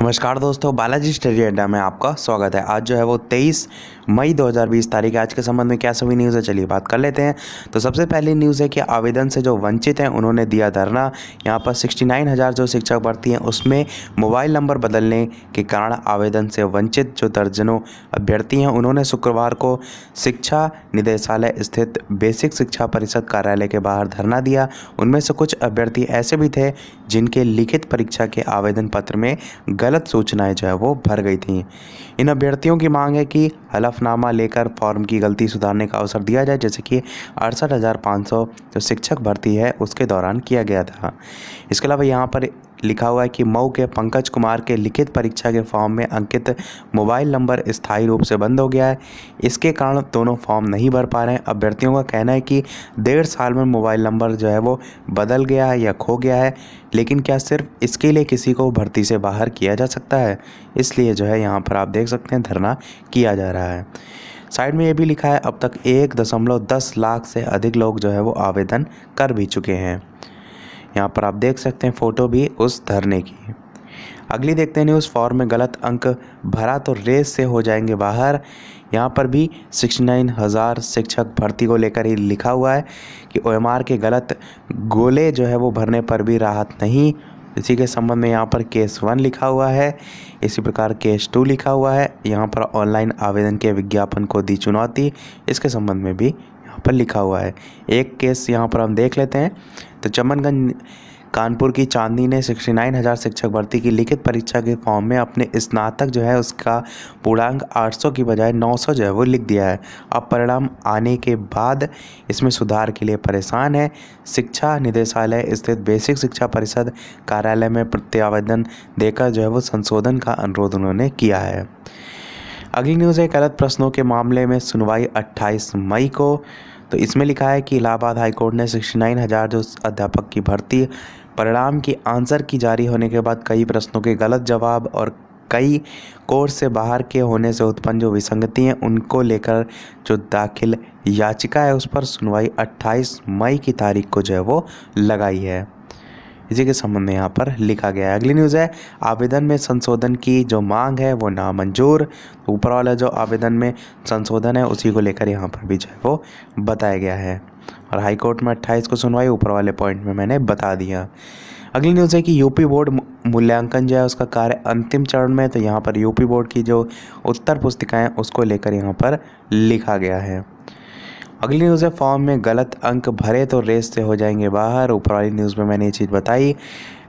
नमस्कार दोस्तों बालाजी स्टडी अड्डा में आपका स्वागत है आज जो है वो 23 मई 2020 तारीख आज के संबंध में क्या सभी न्यूज़ है चलिए बात कर लेते हैं तो सबसे पहली न्यूज़ है कि आवेदन से जो वंचित हैं उन्होंने दिया धरना यहाँ पर 69,000 जो शिक्षक भर्ती हैं उसमें मोबाइल नंबर बदलने के कारण आवेदन से वंचित जो दर्जनों अभ्यर्थी हैं उन्होंने शुक्रवार को शिक्षा निदेशालय स्थित बेसिक शिक्षा परिषद कार्यालय के बाहर धरना दिया उनमें से कुछ अभ्यर्थी ऐसे भी थे जिनके लिखित परीक्षा के आवेदन पत्र में गलत सूचनाएं जो है वो भर गई थी इन अभ्यर्थियों की मांग है कि हलफनामा लेकर फॉर्म की गलती सुधारने का अवसर दिया जाए जैसे कि अड़सठ हज़ार पाँच सौ जो शिक्षक भर्ती है उसके दौरान किया गया था इसके अलावा यहाँ पर लिखा हुआ है कि मऊ के पंकज कुमार के लिखित परीक्षा के फॉर्म में अंकित मोबाइल नंबर स्थायी रूप से बंद हो गया है इसके कारण दोनों फॉर्म नहीं भर पा रहे हैं अभ्यर्थियों का कहना है कि डेढ़ साल में मोबाइल नंबर जो है वो बदल गया है या खो गया है लेकिन क्या सिर्फ इसके लिए किसी को भर्ती से बाहर किया जा सकता है इसलिए जो है यहाँ पर आप देख सकते हैं धरना किया जा रहा है साइड में ये भी लिखा है अब तक एक दशमलव दस लाख से अधिक लोग जो है वो आवेदन कर भी चुके हैं यहाँ पर आप देख सकते हैं फ़ोटो भी उस धरने की अगली देखते हैं न्यूज़ फॉर्म में गलत अंक भरा तो रेस से हो जाएंगे बाहर यहाँ पर भी सिक्सटी नाइन हज़ार शिक्षक भर्ती को लेकर ही लिखा हुआ है कि ओ के गलत गोले जो है वो भरने पर भी राहत नहीं इसी के संबंध में यहाँ पर केस वन लिखा हुआ है इसी प्रकार केस टू लिखा हुआ है यहाँ पर ऑनलाइन आवेदन के विज्ञापन को दी चुनौती इसके संबंध में भी यहाँ पर लिखा हुआ है एक केस यहाँ पर हम देख लेते हैं तो चमनगंज कानपुर की चांदनी ने सिक्सटी नाइन हज़ार शिक्षक भर्ती की लिखित परीक्षा के फॉर्म में अपने स्नातक जो है उसका पूर्णांक 800 की बजाय 900 जो है वो लिख दिया है अब परिणाम आने के बाद इसमें सुधार के लिए परेशान है शिक्षा निदेशालय स्थित बेसिक शिक्षा परिषद कार्यालय में प्रत्यावेदन देकर जो है वो संशोधन का अनुरोध उन्होंने किया है अगली न्यूज़ है गलत प्रश्नों के मामले में सुनवाई 28 मई को तो इसमें लिखा है कि इलाहाबाद हाईकोर्ट ने सिक्सटी नाइन हज़ार जो अध्यापक की भर्ती परिणाम की आंसर की जारी होने के बाद कई प्रश्नों के गलत जवाब और कई कोर्स से बाहर के होने से उत्पन्न जो विसंगति हैं उनको लेकर जो दाखिल याचिका है उस पर सुनवाई 28 मई की तारीख को जो है वो लगाई है इसी के संबंध में यहाँ पर लिखा गया है अगली न्यूज़ है आवेदन में संशोधन की जो मांग है वो नामंजूर तो ऊपर वाला जो आवेदन में संशोधन है उसी को लेकर यहाँ पर भी जो है वो बताया गया है और हाई कोर्ट में अट्ठाईस को सुनवाई ऊपर वाले पॉइंट में मैंने बता दिया अगली न्यूज़ है कि यूपी बोर्ड मूल्यांकन जो है उसका कार्य अंतिम चरण में तो यहाँ पर यूपी बोर्ड की जो उत्तर पुस्तिकाएँ उसको लेकर यहाँ पर लिखा गया है अगली न्यूज़ है फॉर्म में गलत अंक भरे तो रेस से हो जाएंगे बाहर ऊपर वाली न्यूज़ में मैंने ये चीज़ बताई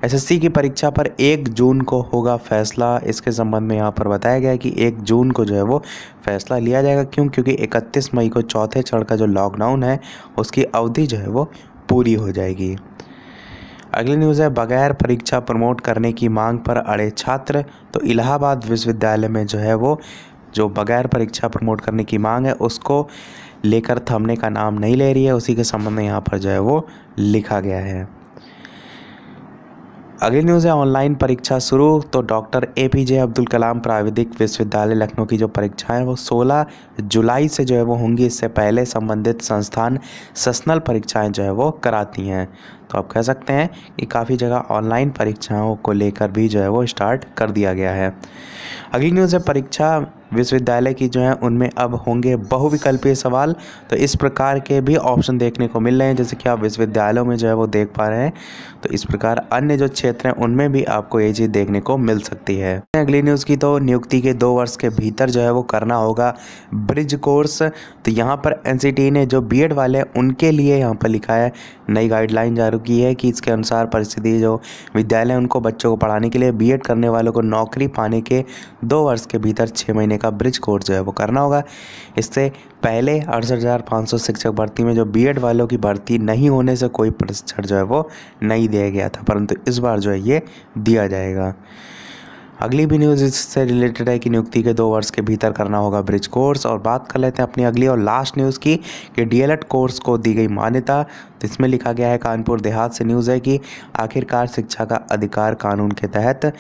एसएससी की परीक्षा पर एक जून को होगा फैसला इसके संबंध में यहाँ पर बताया गया कि एक जून को जो है वो फैसला लिया जाएगा क्यों क्योंकि इकतीस मई को चौथे चरण का जो लॉकडाउन है उसकी अवधि जो है वो पूरी हो जाएगी अगली न्यूज़ है बगैर परीक्षा प्रमोट करने की मांग पर अड़े छात्र तो इलाहाबाद विश्वविद्यालय में जो है वो जो बगैर परीक्षा प्रमोट करने की मांग है उसको लेकर थमने का नाम नहीं ले रही है उसी के संबंध में यहाँ पर जो है वो लिखा गया है अगली न्यूज़ है ऑनलाइन परीक्षा शुरू तो doctor A P J Abdul Kalam प्राविधिक विश्वविद्यालय लखनऊ की जो परीक्षाएं वो 16 जुलाई से जो है वो होंगी इससे पहले संबंधित संस्थान ससनल परीक्षाएं जो है वो कराती हैं तो आप कह सकते हैं कि काफ़ी जगह ऑनलाइन परीक्षाओं को लेकर भी जो है वो स्टार्ट कर दिया गया है अगली न्यूज़ है परीक्षा विश्वविद्यालय की जो है उनमें अब होंगे बहुविकल्पीय सवाल तो इस प्रकार के भी ऑप्शन देखने को मिल रहे हैं जैसे कि आप विश्वविद्यालयों में जो है वो देख पा रहे हैं तो इस प्रकार अन्य जो क्षेत्र हैं उनमें भी आपको ये चीज़ देखने को मिल सकती है अगली न्यूज़ की तो नियुक्ति के दो वर्ष के भीतर जो है वो करना होगा ब्रिज कोर्स तो यहाँ पर एन e ने जो बी वाले हैं उनके लिए यहाँ पर लिखा है नई गाइडलाइन जारी की है कि इसके अनुसार परिस्थिति जो विद्यालय उनको बच्चों को पढ़ाने के लिए बीएड करने वालों को नौकरी पाने के दो वर्ष के भीतर छः महीने का ब्रिज कोर्स जो है वो करना होगा इससे पहले अड़सठ शिक्षक भर्ती में जो बी वालों की भर्ती नहीं होने से कोई प्रशिक्षण जो है वो नहीं दिया गया था परंतु इस बार जो है ये दिया जाएगा अगली भी न्यूज़ इससे रिलेटेड है कि नियुक्ति के दो वर्ष के भीतर करना होगा ब्रिज कोर्स और बात कर लेते हैं अपनी अगली और लास्ट न्यूज़ की कि डीएलएड कोर्स को दी गई मान्यता तो इसमें लिखा गया है कानपुर देहात से न्यूज़ है कि आखिरकार शिक्षा का अधिकार कानून के तहत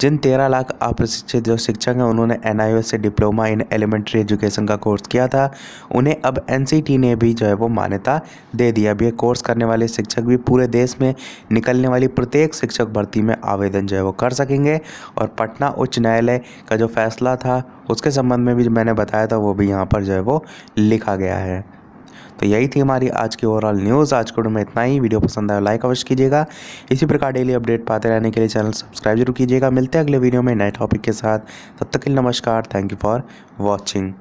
जिन तेरह लाख अप्रशिक्षित जो शिक्षक हैं उन्होंने एन से डिप्लोमा इन एलिमेंट्री एजुकेशन का कोर्स किया था उन्हें अब एन ने भी जो है वो मान्यता दे दी अब ये कोर्स करने वाले शिक्षक भी पूरे देश में निकलने वाली प्रत्येक शिक्षक भर्ती में आवेदन जो है वो कर सकेंगे और पटना उच्च न्यायालय का जो फैसला था उसके संबंध में भी मैंने बताया था वो भी यहाँ पर जो है वो लिखा गया है तो यही थी हमारी आज की ओवरऑल न्यूज़ आज के में इतना ही वीडियो पसंद आया लाइक अवश्य कीजिएगा इसी प्रकार डेली अपडेट पाते रहने के लिए चैनल सब्सक्राइब जरूर कीजिएगा मिलते हैं अगले वीडियो में नए टॉपिक के साथ तब तक के लिए नमस्कार थैंक यू फॉर वॉचिंग